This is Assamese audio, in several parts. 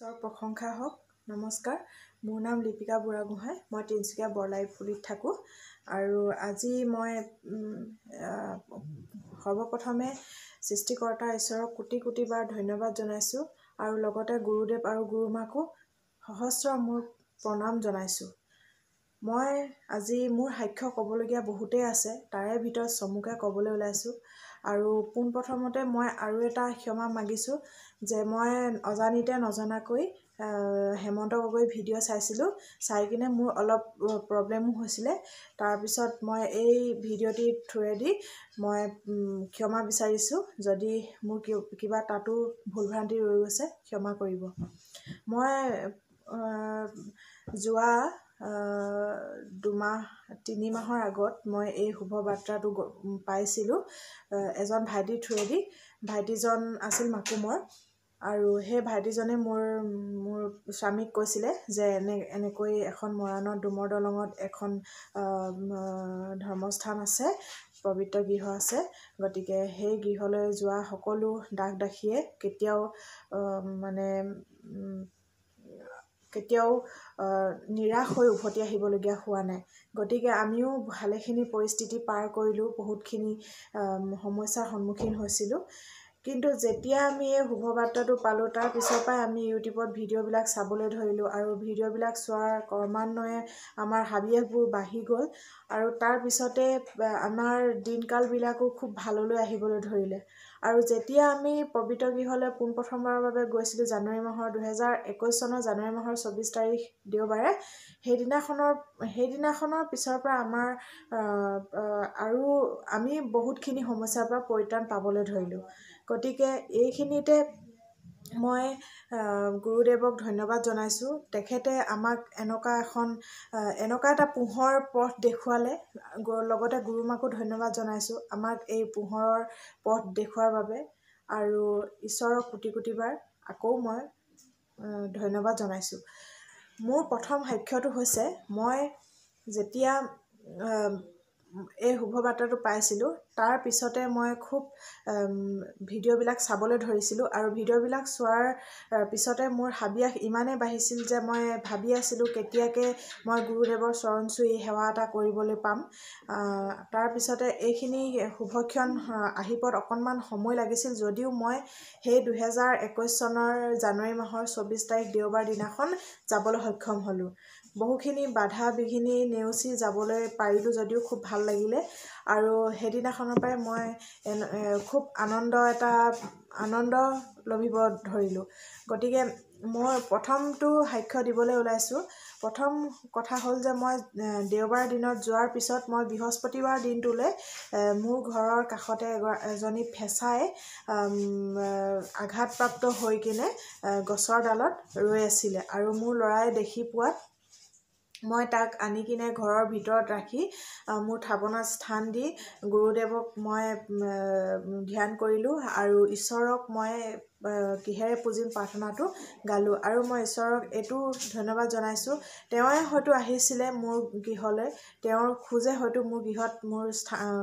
ঈশ্বৰ প্ৰশংসা হওক নমস্কাৰ মোৰ নাম লিপিকা বুঢ়াগোহাঁই মই তিনিচুকীয়া বৰলাই পুলিত থাকোঁ আৰু আজি মই সৰ্বপ্ৰথমে সৃষ্টিকৰ্তা ঈশ্বৰক কোটি কোটিবাৰ ধন্যবাদ জনাইছোঁ আৰু লগতে গুৰুদেৱ আৰু গুৰুমাকো সহস্ৰ মোৰ প্ৰণাম জনাইছোঁ মই আজি মোৰ সাক্ষ্য ক'বলগীয়া বহুতেই আছে তাৰে ভিতৰত চমুকৈ ক'বলৈ ওলাইছোঁ আৰু পোনপ্ৰথমতে মই আৰু এটা ক্ষমা মাগিছোঁ যে মই অজানিতে নজনাকৈ হেমন্ত গগৈ ভিডিঅ' চাইছিলোঁ চাই কিনে মোৰ অলপ প্ৰব্লেমো হৈছিলে তাৰপিছত মই এই ভিডিঅ'টিৰ থ্ৰুৱেদি মই ক্ষমা বিচাৰিছোঁ যদি মোৰ কিবা তাতো ভুলভ্ৰান্তি ৰৈ গৈছে ক্ষমা কৰিব মই যোৱা দুমাহ তিনিমাহৰ আগত মই এই শুভবাৰ্তাটো পাইছিলোঁ এজন ভাইটিৰ থ্ৰুৱেদি ভাইটিজন আছিল মাকুমৰ আৰু সেই ভাইটিজনে মোৰ মোৰ স্বামীক কৈছিলে যে এনে এনেকৈ এখন মৰাণত ডুমৰ দলঙত এখন ধৰ্মস্থান আছে পবিত্ৰ গৃহ আছে গতিকে সেই গৃহলৈ যোৱা সকলো দাস দাসীয়ে কেতিয়াও মানে কেতিয়াও নিৰাশ হৈ উভতি আহিবলগীয়া হোৱা নাই গতিকে আমিও ভালেখিনি পৰিস্থিতি পাৰ কৰিলোঁ বহুতখিনি সমস্যাৰ সন্মুখীন হৈছিলোঁ কিন্তু যেতিয়া আমি এই শুভবাৰ্তাটো পালোঁ তাৰ পিছৰ পৰাই আমি ইউটিউবত ভিডিঅ'বিলাক চাবলৈ ধৰিলোঁ আৰু ভিডিঅ'বিলাক চোৱাৰ ক্ৰমান্বয়ে আমাৰ হাবিয়াসবোৰ বাঢ়ি গ'ল আৰু তাৰপিছতে আমাৰ দিনকালবিলাকো খুব ভাললৈ আহিবলৈ ধৰিলে আৰু যেতিয়া আমি পবিত্ৰ গৃহলৈ পোনপ্ৰথমবাৰৰ বাবে গৈছিলোঁ জানুৱাৰী মাহৰ দুহেজাৰ একৈছ চনৰ জানুৱাৰী মাহৰ চৌব্বিছ তাৰিখ দেওবাৰে সেইদিনাখনৰ সেইদিনাখনৰ পিছৰ পৰা আমাৰ আৰু আমি বহুতখিনি সমস্যাৰ পৰা পৰিত্ৰাণ পাবলৈ ধৰিলোঁ গতিকে এইখিনিতে মই গুৰুদেৱক ধন্যবাদ জনাইছোঁ তেখেতে আমাক এনেকুৱা এখন এনেকুৱা এটা পোহৰ পথ দেখুৱালে লগতে গুৰু মাকো ধন্যবাদ জনাইছোঁ আমাক এই পোহৰৰ পথ দেখুৱাৰ বাবে আৰু ঈশ্বৰক কোটি কোটিবাৰ আকৌ মই ধন্যবাদ জনাইছোঁ মোৰ প্ৰথম সাক্ষ্যটো হৈছে মই যেতিয়া এই শুভ বাৰ্তাটো পাইছিলোঁ তাৰপিছতে মই খুব ভিডিঅ'বিলাক চাবলৈ ধৰিছিলোঁ আৰু ভিডিঅ'বিলাক চোৱাৰ পিছতে মোৰ হাবিয়াস ইমানেই বাঢ়িছিল যে মই ভাবি আছিলোঁ কেতিয়াকে মই গুৰুদেৱৰ চৰণ চুই সেৱা এটা কৰিবলৈ পাম তাৰপিছতে এইখিনি শুভক্ষণ আহি পোৱাত অকণমান সময় লাগিছিল যদিও মই সেই দুহেজাৰ একৈছ চনৰ জানুৱাৰী মাহৰ চৌবিছ তাৰিখ দেওবাৰ দিনাখন যাবলৈ সক্ষম হ'লোঁ বহুখিনি বাধা বিঘিনি নেওচি যাবলৈ পাৰিলোঁ যদিও খুব ভাল ভাল লাগিলে আৰু সেইদিনাখনৰ পৰাই মই খুব আনন্দ এটা আনন্দ লভিব ধৰিলোঁ গতিকে মই প্ৰথমটো সাক্ষ্য দিবলৈ ওলাইছোঁ প্ৰথম কথা হ'ল যে মই দেওবাৰ দিনত যোৱাৰ পিছত মই বৃহস্পতিবাৰ দিনটোলৈ মোৰ ঘৰৰ কাষতে এজনী ফেঁচাই আঘাতপ্ৰাপ্ত হৈ কিনে গছৰ ডালত ৰৈ আছিলে আৰু মোৰ ল'ৰাই দেখি পোৱাত মই তাক আনি কিনে ঘৰৰ ভিতৰত ৰাখি মোৰ থাপনা স্থান দি গুৰুদেৱক মই ধ্যান কৰিলোঁ আৰু ঈশ্বৰক মই কিহেৰে পুজিম প্ৰাৰ্থনাটো গালোঁ আৰু মই ঈশ্বৰক এইটো ধন্যবাদ জনাইছোঁ তেওঁ হয়তো আহিছিলে মোৰ গৃহলৈ তেওঁৰ খোজে হয়তো মোৰ গৃহত মোৰ স্থান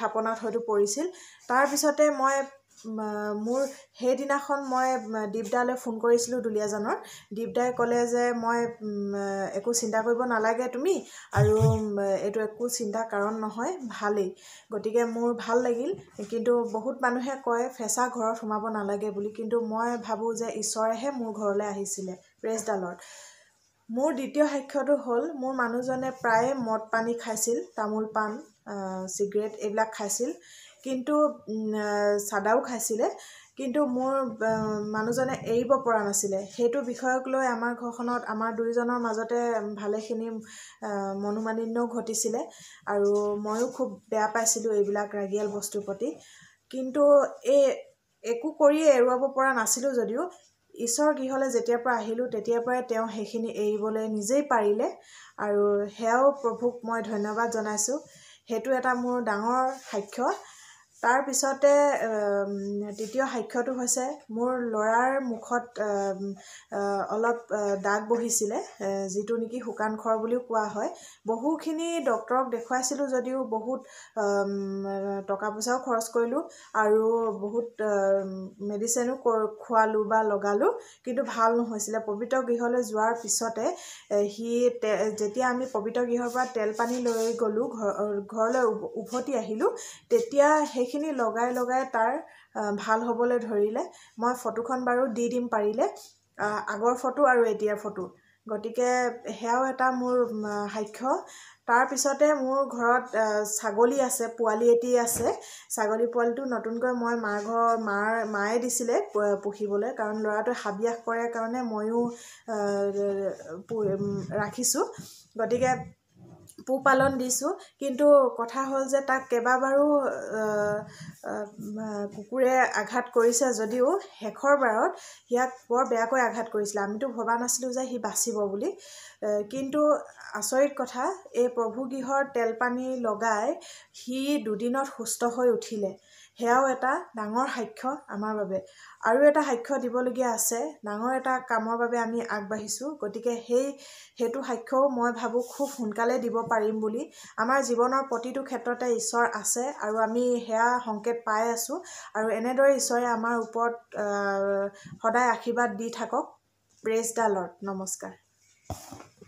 থাপনাত হয়তো পৰিছিল তাৰপিছতে মই মোৰ সেইদিনাখন মই দীপদালৈ ফোন কৰিছিলোঁ দুলীয়াজনৰ দীপদাই ক'লে যে মই একো চিন্তা কৰিব নালাগে তুমি আৰু এইটো একো চিন্তা কাৰণ নহয় ভালেই গতিকে মোৰ ভাল লাগিল কিন্তু বহুত মানুহে কয় ফেঁচা ঘৰত সোমাব নালাগে বুলি কিন্তু মই ভাবোঁ যে ঈশ্বৰেহে মোৰ ঘৰলৈ আহিছিলে প্ৰেছডালত মোৰ দ্বিতীয় সাক্ষ্যটো হ'ল মোৰ মানুহজনে প্ৰায়ে মদ পানী খাইছিল তামোল পাণ চিগাৰেট এইবিলাক খাইছিল কিন্তু চাদাও খাইছিলে কিন্তু মোৰ মানুহজনে এৰিব পৰা নাছিলে সেইটো বিষয়ক লৈ আমাৰ ঘৰখনত আমাৰ দুয়োজনৰ মাজতে ভালেখিনি মনোমালিন্যও ঘটিছিলে আৰু ময়ো খুব বেয়া পাইছিলোঁ এইবিলাক ৰাগিয়াল বস্তুৰ প্ৰতি কিন্তু এই একো কৰিয়ে এৰুৱাব পৰা নাছিলোঁ যদিও ঈশ্বৰ গৃহলৈ যেতিয়াৰ পৰা আহিলোঁ তেতিয়াৰ পৰাই তেওঁ সেইখিনি এৰিবলৈ নিজেই পাৰিলে আৰু সেয়াও প্ৰভুক মই ধন্যবাদ জনাইছোঁ সেইটো এটা মোৰ ডাঙৰ সাক্ষ্য তাৰ পিছতে তৃতীয় সাক্ষ্যটো হৈছে মোৰ ল'ৰাৰ মুখত অলপ দাগ বহিছিলে যিটো নেকি শুকান খৰ বুলিও কোৱা হয় বহুখিনি ডক্তৰক দেখুৱাইছিলোঁ যদিও বহুত টকা পইচাও খৰচ কৰিলোঁ আৰু বহুত মেডিচিনো খোৱালোঁ বা লগালোঁ কিন্তু ভাল নহৈছিলে পবিত্ৰ গৃহলৈ যোৱাৰ পিছতে সি তে যেতিয়া আমি পবিত্ৰ গৃহৰ পৰা তেল পানী লৈ গ'লোঁ ঘৰ ঘৰলৈ উভতি আহিলোঁ তেতিয়া সেই সেইখিনি লগাই লগাই তাৰ ভাল হ'বলৈ ধৰিলে মই ফটোখন বাৰু দি দিম পাৰিলে আগৰ ফটো আৰু এতিয়াৰ ফটো গতিকে সেয়াও এটা মোৰ সাক্ষ্য তাৰপিছতে মোৰ ঘৰত ছাগলী আছে পোৱালি এটি আছে ছাগলী পোৱালিটো নতুনকৈ মই মাৰ ঘৰৰ মাৰ মায়ে দিছিলে পুহিবলৈ কাৰণ ল'ৰাটোৱে হাবিয়াস কৰে কাৰণে ময়ো ৰাখিছোঁ গতিকে পোহপালন দিছোঁ কিন্তু কথা হ'ল যে তাক কেইবাবাৰো কুকুৰে আঘাত কৰিছে যদিও শেষৰ বাৰত ইয়াক বৰ বেয়াকৈ আঘাত কৰিছিলে আমিতো ভবা নাছিলোঁ যে সি বাচিব বুলি কিন্তু আচৰিত কথা এই প্ৰভুগৃহৰ তেল পানী লগাই সি দুদিনত সুস্থ হৈ উঠিলে সেয়াও এটা ডাঙৰ সাক্ষ্য আমাৰ বাবে আৰু এটা সাক্ষ্য দিবলগীয়া আছে ডাঙৰ এটা কামৰ বাবে আমি আগবাঢ়িছোঁ গতিকে সেই সেইটো সাক্ষ্যও মই ভাবোঁ খুব সোনকালে দিব পাৰোঁ পাৰিম বুলি আমাৰ জীৱনৰ প্ৰতিটো ক্ষেত্ৰতে ঈশ্বৰ আছে আৰু আমি সেয়া সংকেত পাই আছোঁ আৰু এনেদৰে ঈশ্বৰে আমাৰ ওপৰত সদায় আশীৰ্বাদ দি থাকক প্ৰেছ ডালত নমস্কাৰ